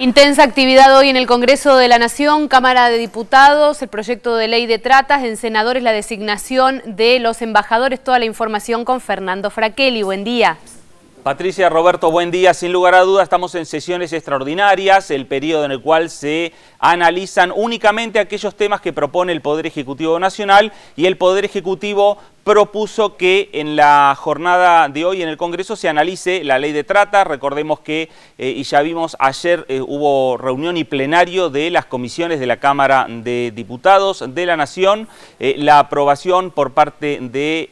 Intensa actividad hoy en el Congreso de la Nación, Cámara de Diputados, el proyecto de ley de tratas, en senadores la designación de los embajadores, toda la información con Fernando Fraquelli. Buen día. Patricia, Roberto, buen día. Sin lugar a dudas estamos en sesiones extraordinarias, el periodo en el cual se analizan únicamente aquellos temas que propone el Poder Ejecutivo Nacional y el Poder Ejecutivo propuso que en la jornada de hoy en el Congreso se analice la ley de trata. Recordemos que, eh, y ya vimos, ayer eh, hubo reunión y plenario de las comisiones de la Cámara de Diputados de la Nación, eh, la aprobación por parte de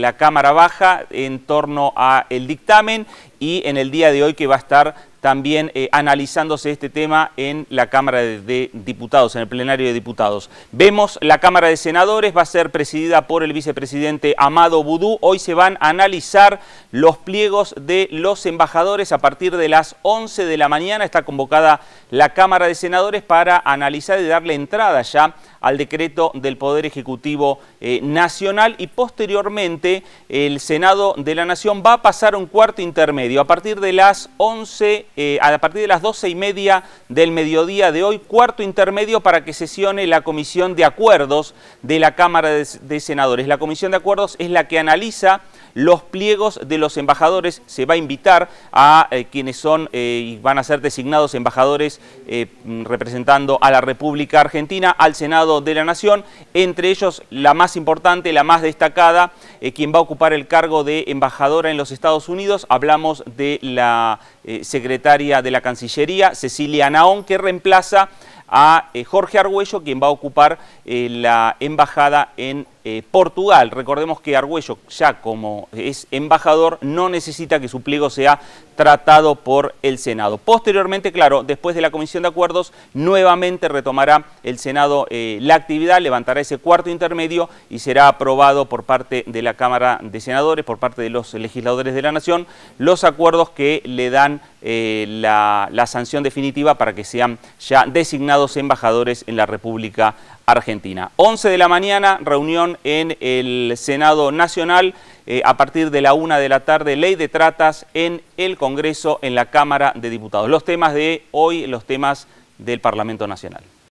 la Cámara Baja en torno al dictamen y en el día de hoy que va a estar también eh, analizándose este tema en la Cámara de, Diputados, en el plenario de diputados. Vemos la Cámara de Senadores, va a ser presidida por el vicepresidente Amado Budú. Hoy se van a analizar los pliegos de los embajadores a partir de las 11 de la mañana. Está convocada la Cámara de Senadores para analizar y darle entrada ya al decreto del Poder Ejecutivo eh, Nacional y posteriormente el Senado de la Nación va a pasar un cuarto intermedio a partir de las 11 eh, a partir de las doce y media del mediodía de hoy, cuarto intermedio para que sesione la Comisión de Acuerdos de la Cámara de, Senadores. La Comisión de Acuerdos es la que analiza los pliegos de los embajadores. Se va a invitar a eh, quienes son eh, y van a ser designados embajadores representando a la República Argentina, al Senado de la Nación, entre ellos la más importante, la más destacada, quien va a ocupar el cargo de embajadora en los Estados Unidos. Hablamos de la eh, secretaria de la Cancillería, Cecilia Naón, que reemplaza a eh, Jorge Argüello, quien va a ocupar eh, la embajada en eh, Portugal. Recordemos que Argüello, ya como es embajador, no necesita que su pliego sea tratado por el Senado. Posteriormente, claro, después de la Comisión de Acuerdos, nuevamente retomará el Senado la actividad, levantará ese cuarto intermedio y será aprobado por parte de la Cámara de Senadores, por parte de los legisladores de la Nación, los acuerdos que le dan eh, la, sanción definitiva para que sean ya designados embajadores en la República Argentina. 11 de la mañana, reunión en el Senado Nacional, eh, a partir de la 1 de la tarde, ley de tratas en el Congreso, en la Cámara de Diputados. Los temas de hoy, los temas del Parlamento Nacional.